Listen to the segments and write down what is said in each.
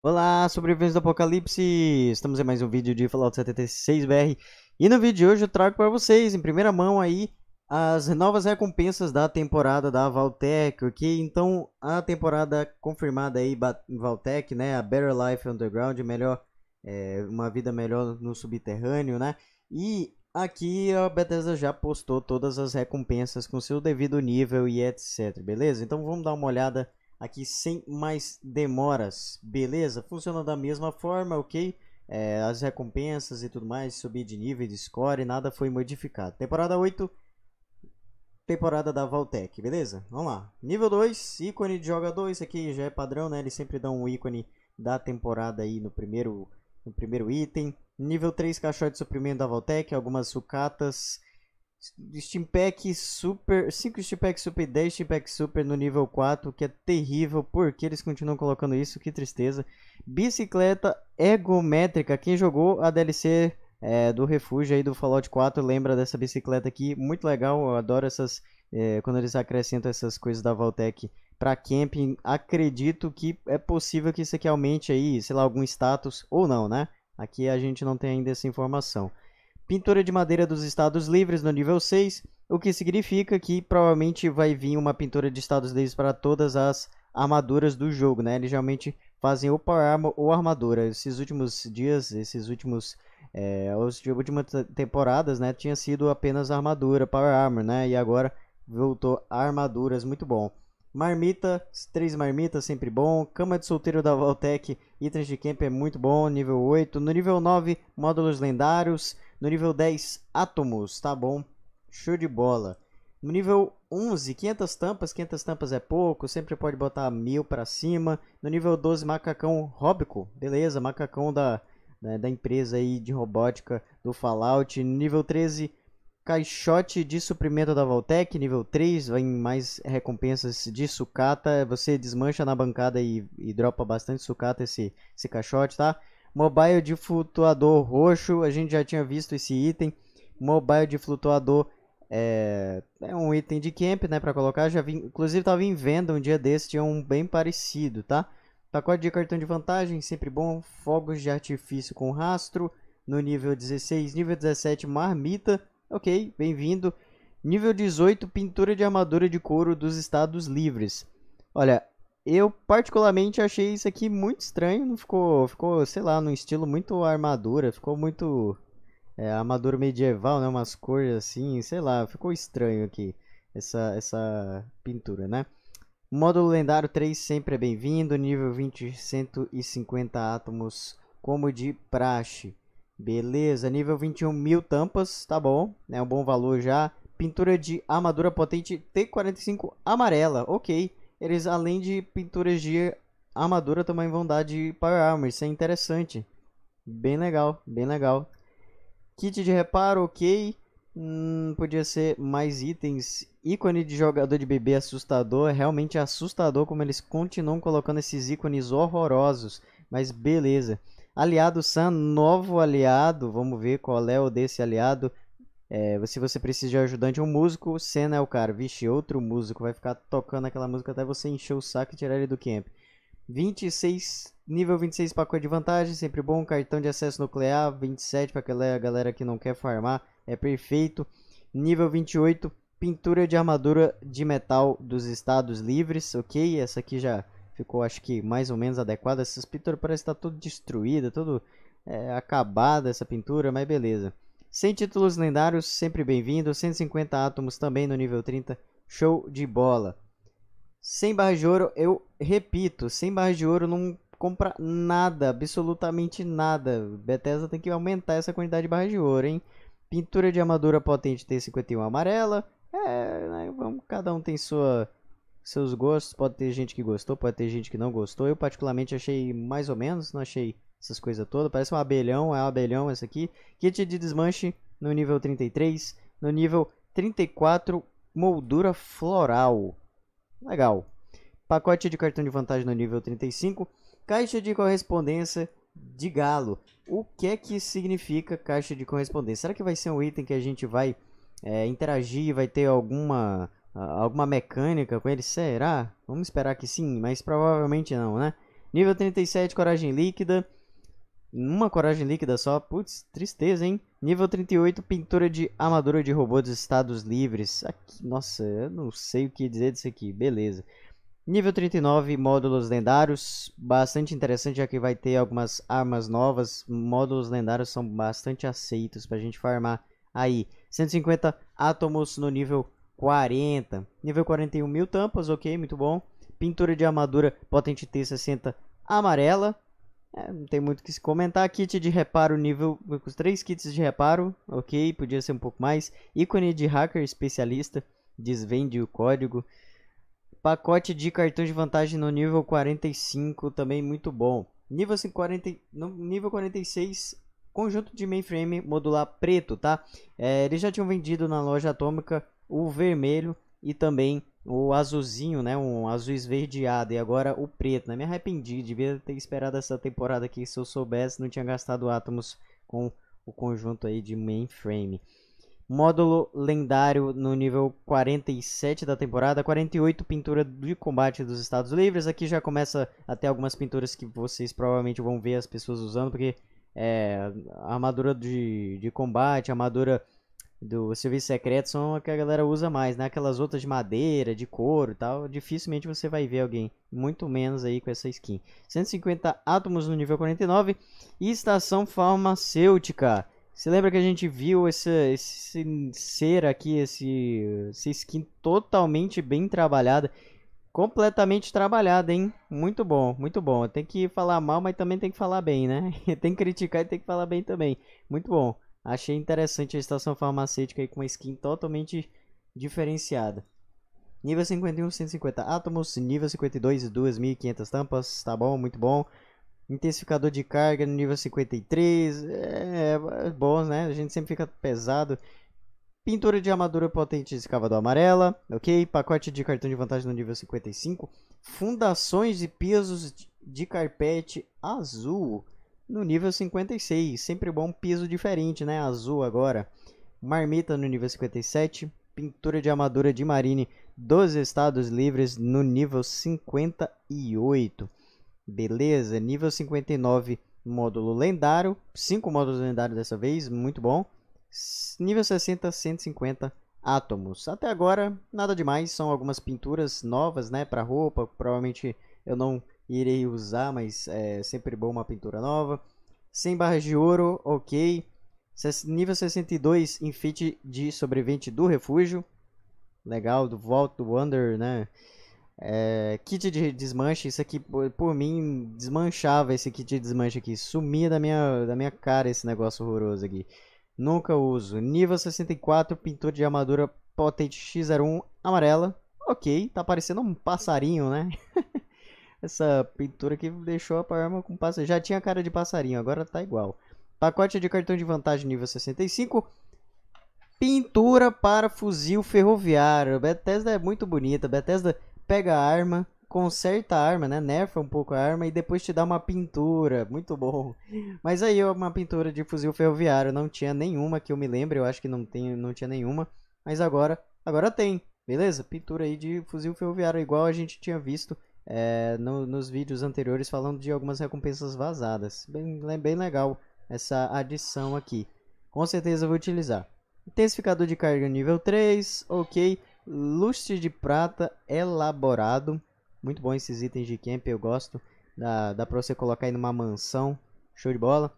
Olá, sobreviventes do apocalipse! Estamos em mais um vídeo de Fallout 76 BR E no vídeo de hoje eu trago para vocês, em primeira mão aí, as novas recompensas da temporada da Valtech, ok? Então, a temporada confirmada aí em Valtech, né? A Better Life Underground, melhor, é, uma vida melhor no subterrâneo, né? E aqui a Bethesda já postou todas as recompensas com seu devido nível e etc, beleza? Então vamos dar uma olhada aqui sem mais demoras, beleza? Funciona da mesma forma, ok? É, as recompensas e tudo mais, subir de nível, de score, nada foi modificado. Temporada 8, temporada da Valtech, beleza? Vamos lá. Nível 2, ícone de jogador, isso aqui já é padrão, né? Eles sempre dão um ícone da temporada aí no primeiro, no primeiro item. Nível 3, caixote de suprimento da Valtech, algumas sucatas Steam Pack Super, 5 Steam Pack Super 10 Steam Pack Super no nível 4, que é terrível, porque eles continuam colocando isso, que tristeza. Bicicleta egométrica quem jogou a DLC é, do Refúgio aí do Fallout 4 lembra dessa bicicleta aqui, muito legal, eu adoro essas, é, quando eles acrescentam essas coisas da Valtech para camping, acredito que é possível que isso aqui aumente aí, sei lá, algum status, ou não, né? Aqui a gente não tem ainda essa informação pintura de madeira dos estados livres no nível 6, o que significa que provavelmente vai vir uma pintura de estados livres para todas as armaduras do jogo, né? Eles geralmente fazem ou Power Armor ou armadura. Esses últimos dias, esses últimos é, as últimas temporadas, né, tinha sido apenas armadura, Power Armor, né? E agora voltou armaduras, muito bom. Marmita, três marmitas, sempre bom. Cama de solteiro da Valtec, itens de camp é muito bom, nível 8. No nível 9, módulos lendários. No nível 10, átomos, tá bom. Show de bola. No nível 11, 500 tampas, 500 tampas é pouco, sempre pode botar 1.000 para cima. No nível 12, macacão Robico, beleza, macacão da, né, da empresa aí de robótica do Fallout. No nível 13, caixote de suprimento da Valtec, nível 3, vem mais recompensas de sucata. Você desmancha na bancada e, e dropa bastante sucata esse, esse caixote, tá? Mobile de flutuador roxo, a gente já tinha visto esse item. Mobile de flutuador é, é um item de camp, né, para colocar. Já vi, inclusive estava em venda um dia desse, tinha um bem parecido, tá? Pacote de cartão de vantagem, sempre bom. Fogos de artifício com rastro no nível 16, nível 17 marmita, ok, bem-vindo. Nível 18, pintura de armadura de couro dos Estados Livres. Olha, eu particularmente achei isso aqui muito estranho, não ficou, ficou, sei lá, num estilo muito armadura, ficou muito é, armadura medieval, né, umas cores assim, sei lá, ficou estranho aqui essa essa pintura, né? Módulo lendário 3 sempre é bem-vindo, nível 20, 150 átomos, como de praxe. Beleza, nível 21 mil tampas, tá bom, é um bom valor já. Pintura de armadura potente T45 amarela, ok eles além de pinturas de armadura também vão dar de Power Armor. Isso é interessante. Bem legal, bem legal. Kit de reparo, ok. Hum, podia ser mais itens. ícone de jogador de bebê assustador. É realmente assustador como eles continuam colocando esses ícones horrorosos. Mas beleza. Aliado Sam, novo aliado. Vamos ver qual é o desse aliado. É, se você precisa de ajudante um músico, cena é o cara. Vixe, outro músico vai ficar tocando aquela música até você encher o saco e tirar ele do camp. 26, nível 26 pacote de vantagem, sempre bom. Cartão de acesso nuclear, 27 para aquela galera que não quer farmar, é perfeito. Nível 28, pintura de armadura de metal dos estados livres, ok? Essa aqui já ficou, acho que, mais ou menos adequada. Essas pinturas parecem estar tá tudo destruída, tudo é, acabada essa pintura, mas beleza. 100 títulos lendários, sempre bem-vindo. 150 átomos também no nível 30, show de bola. sem barras de ouro, eu repito, sem barras de ouro não compra nada, absolutamente nada. Bethesda tem que aumentar essa quantidade de barras de ouro, hein? Pintura de armadura potente tem 51 amarela. É, né, vamos, cada um tem sua, seus gostos. Pode ter gente que gostou, pode ter gente que não gostou. Eu particularmente achei mais ou menos, não achei essas coisas todas. Parece um abelhão, é um abelhão essa aqui. Kit de desmanche no nível 33, no nível 34, moldura floral. Legal. Pacote de cartão de vantagem no nível 35, caixa de correspondência de galo. O que é que significa caixa de correspondência? Será que vai ser um item que a gente vai é, interagir, vai ter alguma alguma mecânica com ele? Será? Vamos esperar que sim, mas provavelmente não, né? Nível 37, coragem líquida. Uma coragem líquida só, putz, tristeza, hein? Nível 38, pintura de armadura de robô dos estados livres. Aqui, nossa, eu não sei o que dizer disso aqui, beleza. Nível 39, módulos lendários, bastante interessante, já que vai ter algumas armas novas. Módulos lendários são bastante aceitos pra gente farmar aí. 150 átomos no nível 40. Nível 41, mil tampas, ok, muito bom. Pintura de armadura potente T60 amarela. É, não tem muito o que se comentar. Kit de reparo nível. Com os três kits de reparo, ok, podia ser um pouco mais. Ícone de hacker especialista, desvende o código. Pacote de cartões de vantagem no nível 45, também muito bom. Nível, 40, no nível 46, conjunto de mainframe modular preto, tá? É, eles já tinham vendido na loja atômica o vermelho e também o azulzinho, né? Um azul esverdeado e agora o preto, né? Me arrependi, devia ter esperado essa temporada aqui se eu soubesse, não tinha gastado átomos com o conjunto aí de mainframe. Módulo lendário no nível 47 da temporada, 48 pintura de combate dos Estados Livres. Aqui já começa até algumas pinturas que vocês provavelmente vão ver as pessoas usando, porque é armadura de, de combate, armadura do serviço secreto são a que a galera usa mais, né? Aquelas outras de madeira, de couro e tal, dificilmente você vai ver alguém, muito menos aí com essa skin. 150 átomos no nível 49 e estação farmacêutica. Você lembra que a gente viu esse, esse ser aqui, esse, esse skin totalmente bem trabalhada, completamente trabalhada, hein? Muito bom, muito bom. Tem que falar mal, mas também tem que falar bem, né? tem que criticar e tem que falar bem também. Muito bom. Achei interessante a estação farmacêutica aí com uma skin totalmente diferenciada. Nível 51, 150 átomos. Nível 52, 2.500 tampas. Tá bom, muito bom. Intensificador de carga no nível 53. É, é bom, né? A gente sempre fica pesado. Pintura de armadura potente de escavador amarela, ok? Pacote de cartão de vantagem no nível 55. Fundações e pisos de carpete azul no nível 56. Sempre bom piso diferente, né? Azul agora. Marmita no nível 57. Pintura de armadura de Marine dos Estados Livres no nível 58. Beleza, nível 59, módulo lendário. 5 módulos lendários dessa vez, muito bom. Nível 60, 150 átomos. Até agora, nada demais, são algumas pinturas novas, né, para roupa. Provavelmente eu não irei usar, mas é sempre bom uma pintura nova. 100 barras de ouro, ok. Nível 62, enfeite de sobrevivente do refúgio. Legal, do Vault Wonder, né? É, kit de desmanche, isso aqui por, por, mim desmanchava esse kit de desmanche aqui. Sumia da minha, da minha cara esse negócio horroroso aqui. Nunca uso. Nível 64, pintura de armadura potente X01 amarela. Ok, tá parecendo um passarinho, né? Essa pintura aqui deixou a arma com passa. Já tinha cara de passarinho, agora tá igual. Pacote de cartão de vantagem nível 65. Pintura para fuzil ferroviário. Bethesda é muito bonita. Bethesda pega a arma, conserta a arma, né? Nerfa um pouco a arma e depois te dá uma pintura. Muito bom. Mas aí uma pintura de fuzil ferroviário. Não tinha nenhuma que eu me lembre Eu acho que não, tem, não tinha nenhuma. Mas agora, agora tem. Beleza? Pintura aí de fuzil ferroviário igual a gente tinha visto é, no, nos vídeos anteriores falando de algumas recompensas vazadas. Bem, bem legal essa adição aqui. Com certeza vou utilizar. Intensificador de carga nível 3, ok. Lustre de prata elaborado. Muito bom esses itens de camp, eu gosto. Dá, dá pra você colocar aí numa mansão. Show de bola.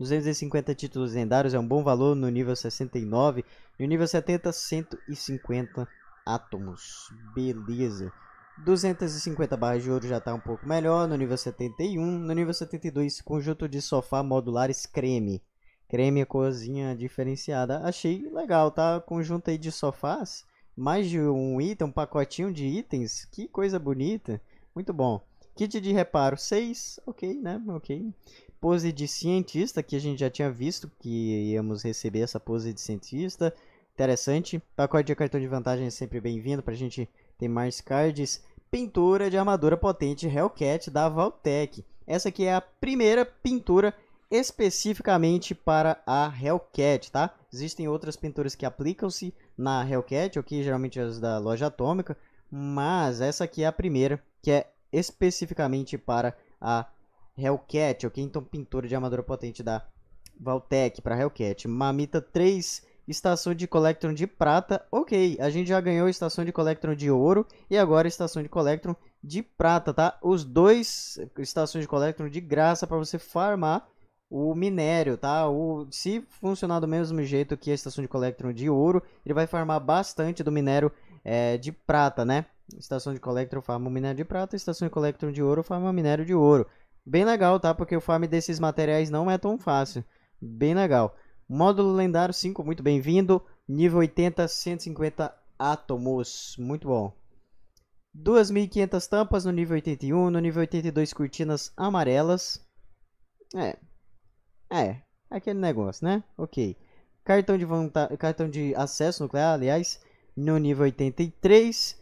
250 títulos lendários é um bom valor no nível 69. No nível 70, 150 átomos. Beleza. 250 barras de ouro já está um pouco melhor, no nível 71. No nível 72, conjunto de sofá modulares creme. Creme, é cozinha diferenciada. Achei legal, tá? Conjunto aí de sofás, mais de um item, um pacotinho de itens. Que coisa bonita, muito bom. Kit de reparo 6, ok, né? Ok. Pose de cientista, que a gente já tinha visto que íamos receber essa pose de cientista. Interessante. Pacote de cartão de vantagem é sempre bem-vindo para a gente tem mais cards. Pintura de armadura potente Hellcat da Valtech. Essa aqui é a primeira pintura especificamente para a Hellcat, tá? Existem outras pinturas que aplicam-se na Hellcat, ou geralmente as da loja atômica, mas essa aqui é a primeira, que é especificamente para a Hellcat, ok? Então pintura de armadura potente da Valtech para Hellcat. Mamita 3 Estação de Collectron de prata. Ok, a gente já ganhou estação de Collectron de ouro e agora estação de Collectron de prata, tá? Os dois estações de Collectron de graça para você farmar o minério, tá? O, se funcionar do mesmo jeito que a estação de Collectron de ouro, ele vai farmar bastante do minério é, de prata, né? Estação de Collectron farma o minério de prata, estação de Collectron de ouro farma o minério de ouro. Bem legal, tá? Porque o farm desses materiais não é tão fácil. Bem legal. Módulo lendário 5, muito bem-vindo. Nível 80, 150 átomos. Muito bom. 2.500 tampas no nível 81, no nível 82 cortinas amarelas. É. É, aquele negócio, né? Ok. Cartão de, vanta... Cartão de acesso nuclear, aliás, no nível 83.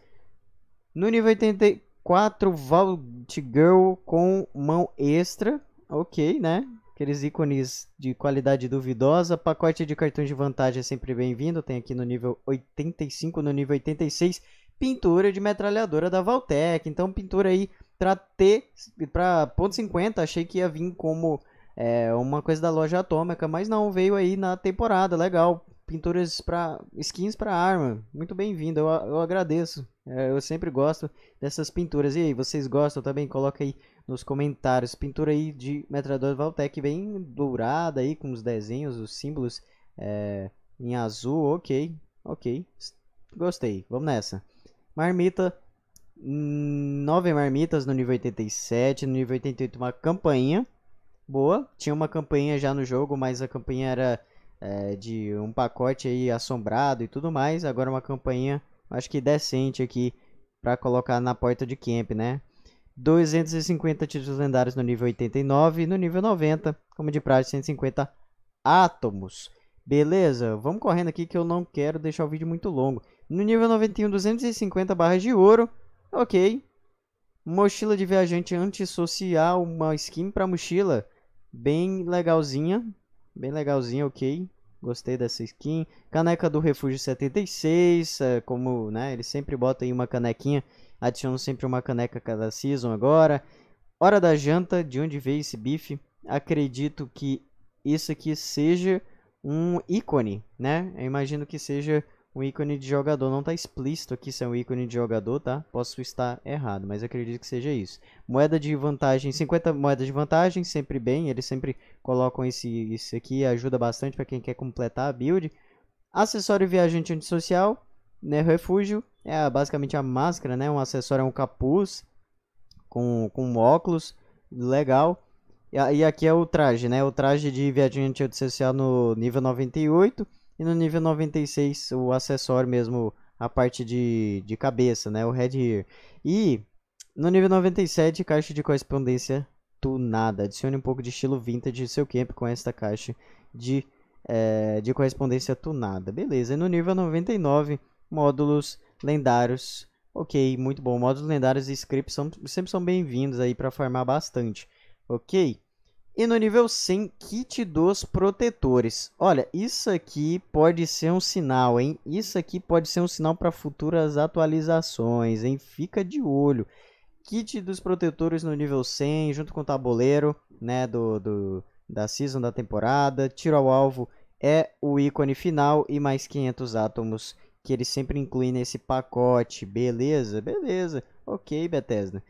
No nível 84, Vault Girl com mão extra. Ok, né? aqueles ícones de qualidade duvidosa. Pacote de cartões de vantagem é sempre bem-vindo. Tem aqui no nível 85, no nível 86, pintura de metralhadora da Valtec. Então, pintura aí para T, para ponto .50, achei que ia vir como é, uma coisa da loja atômica, mas não, veio aí na temporada, legal. Pinturas para skins para arma, muito bem-vindo, eu, eu agradeço. É, eu sempre gosto dessas pinturas. E aí, vocês gostam também? Coloca aí nos comentários. Pintura aí de metralhadora Valtec bem dourada aí com os desenhos, os símbolos é, em azul. Ok, ok, gostei. Vamos nessa. Marmita, hum, nove marmitas no nível 87, no nível 88 uma campainha boa. Tinha uma campainha já no jogo, mas a campainha era é, de um pacote aí assombrado e tudo mais. Agora uma campainha, acho que decente aqui para colocar na porta de camp, né? 250 títulos lendários no nível 89 e no nível 90, como de praxe, 150 átomos. Beleza, vamos correndo aqui que eu não quero deixar o vídeo muito longo. No nível 91, 250 barras de ouro. Ok. Mochila de viajante antissocial, uma skin pra mochila. Bem legalzinha. Bem legalzinha, ok. Gostei dessa skin. Caneca do Refúgio 76, é, como né, ele sempre bota aí uma canequinha. Adiciono sempre uma caneca cada season agora. Hora da janta, de onde veio esse bife? Acredito que isso aqui seja um ícone, né? Eu imagino que seja o ícone de jogador não está explícito aqui se é um ícone de jogador, tá? Posso estar errado, mas acredito que seja isso. Moeda de vantagem, 50 moedas de vantagem, sempre bem. Eles sempre colocam esse, isso aqui, ajuda bastante para quem quer completar a build. Acessório viajante antissocial, né? Refúgio, é basicamente a máscara, né? Um acessório é um capuz com, com óculos, legal. E, e aqui é o traje, né? O traje de viajante antissocial no nível 98 e no nível 96, o acessório mesmo, a parte de, de cabeça, né? O headgear. E no nível 97, caixa de correspondência tunada. Adicione um pouco de estilo vintage seu camp com esta caixa de, é, de correspondência tunada. Beleza, e no nível 99, módulos lendários. Ok, muito bom. Módulos lendários e scripts são, sempre são bem-vindos aí para farmar bastante. Ok? E no nível 100, kit dos protetores. Olha, isso aqui pode ser um sinal, hein? Isso aqui pode ser um sinal para futuras atualizações, hein? Fica de olho. Kit dos protetores no nível 100, junto com o tabuleiro, né, do, do da season da temporada. Tiro ao alvo é o ícone final e mais 500 átomos que eles sempre incluem nesse pacote. Beleza? Beleza. Ok, Bethesda.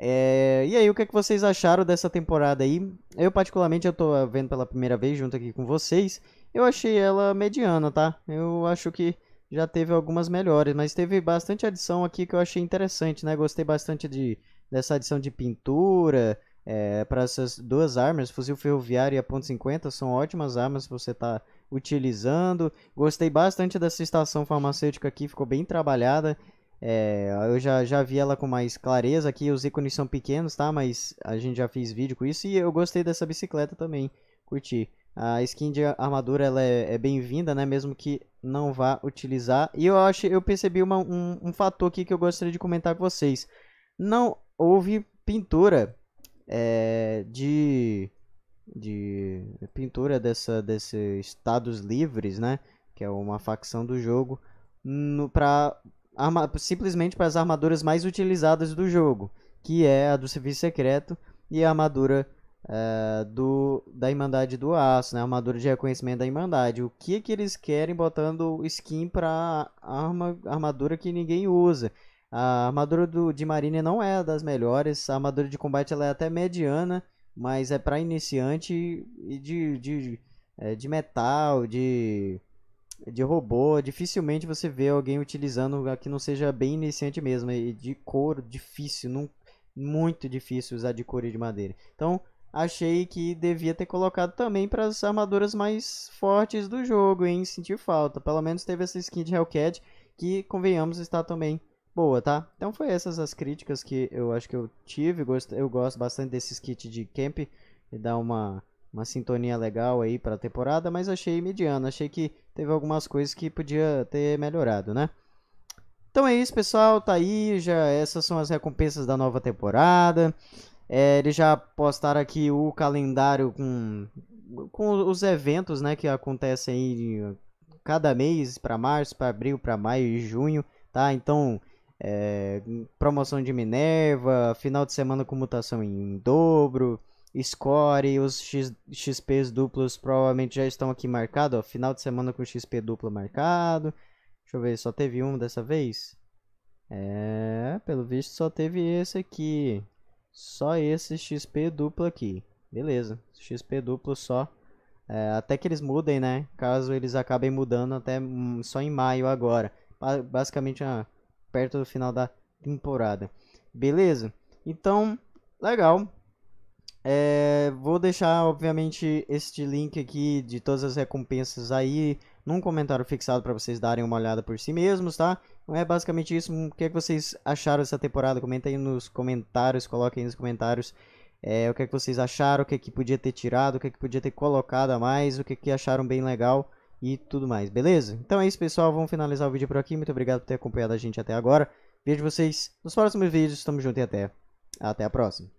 É, e aí, o que, é que vocês acharam dessa temporada aí? Eu, particularmente, eu tô vendo pela primeira vez junto aqui com vocês. Eu achei ela mediana, tá? Eu acho que já teve algumas melhores, mas teve bastante adição aqui que eu achei interessante, né? Gostei bastante de, dessa adição de pintura é, para essas duas armas, fuzil ferroviário e a ponto .50, são ótimas armas que você tá utilizando. Gostei bastante dessa estação farmacêutica aqui, ficou bem trabalhada. É, eu já, já vi ela com mais clareza aqui, os ícones são pequenos, tá? Mas a gente já fez vídeo com isso e eu gostei dessa bicicleta também, curti. A skin de armadura ela é, é bem-vinda, né? Mesmo que não vá utilizar. E eu acho, eu percebi uma, um, um fator aqui que eu gostaria de comentar com vocês. Não houve pintura é, de de pintura dessa desses estados livres, né? Que é uma facção do jogo para arma, simplesmente para as armaduras mais utilizadas do jogo, que é a do serviço secreto e a armadura é, do, da Irmandade do Aço, né? a armadura de reconhecimento da Irmandade. O que, que eles querem botando skin para arma, armadura que ninguém usa? A armadura do, de Marine não é das melhores, a armadura de combate ela é até mediana, mas é para iniciante de, de, de, eh, de metal, de de robô, dificilmente você vê alguém utilizando que não seja bem iniciante mesmo. E de couro, difícil, não, muito difícil usar de couro e de madeira. Então, achei que devia ter colocado também para as armaduras mais fortes do jogo, hein? Senti falta. Pelo menos teve essa skin de Hellcat, que, convenhamos, está também boa, tá? Então foi essas as críticas que eu acho que eu tive. Eu gosto bastante desses kits de camp, e dá uma, uma sintonia legal aí para a temporada, mas achei mediano. Achei que teve algumas coisas que podia ter melhorado, né? Então é isso, pessoal. Tá aí, já essas são as recompensas da nova temporada. É, eles já postaram aqui o calendário com, com os eventos, né, que acontecem aí cada mês para março, para abril, para maio e junho, tá? Então, é, promoção de Minerva, final de semana com mutação em dobro, Score, os X, XPs duplos provavelmente já estão aqui marcados. Final de semana com XP duplo marcado. Deixa eu ver, só teve um dessa vez? É, pelo visto só teve esse aqui. Só esse XP duplo aqui. Beleza, XP duplo só. É, até que eles mudem, né? Caso eles acabem mudando até hum, só em maio agora. Basicamente ah, perto do final da temporada. Beleza? Então, legal. É, vou deixar, obviamente, este link aqui de todas as recompensas aí num comentário fixado para vocês darem uma olhada por si mesmos, tá? Então, é basicamente isso. O que, é que vocês acharam dessa temporada? Comentem aí nos comentários, coloquem aí nos comentários é, o que, é que vocês acharam, o que, é que podia ter tirado, o que, é que podia ter colocado a mais, o que, é que acharam bem legal e tudo mais, beleza? Então é isso, pessoal. Vamos finalizar o vídeo por aqui. Muito obrigado por ter acompanhado a gente até agora. Vejo vocês nos próximos vídeos. Tamo junto e até, até a próxima.